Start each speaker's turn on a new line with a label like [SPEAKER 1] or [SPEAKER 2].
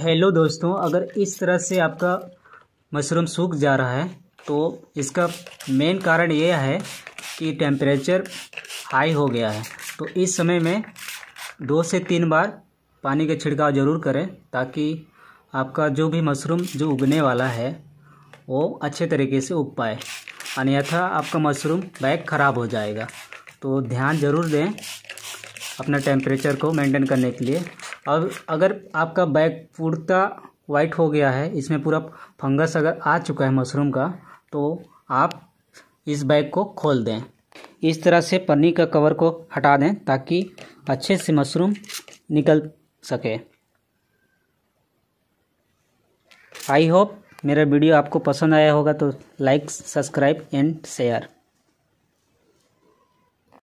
[SPEAKER 1] hello दोस्तों अगर इस तरह से आपका मशरूम सूख जा रहा है तो इसका मेन कारण यह है कि टेम्परेचर हाई हो गया है तो इस समय में दो से तीन बार पानी का छिड़काव ज़रूर करें ताकि आपका जो भी मशरूम जो उगने वाला है वो अच्छे तरीके से उग पाए अन्यथा आपका मशरूम बैग ख़राब हो जाएगा तो ध्यान ज़रूर दें अपना टेम्परेचर को मेंटेन करने के लिए अब अगर आपका बैग पूर्ता वाइट हो गया है इसमें पूरा फंगस अगर आ चुका है मशरूम का तो आप इस बैग को खोल दें इस तरह से पन्नी का कवर को हटा दें ताकि अच्छे से मशरूम निकल सके आई होप मेरा वीडियो आपको पसंद आया होगा तो लाइक सब्सक्राइब एंड शेयर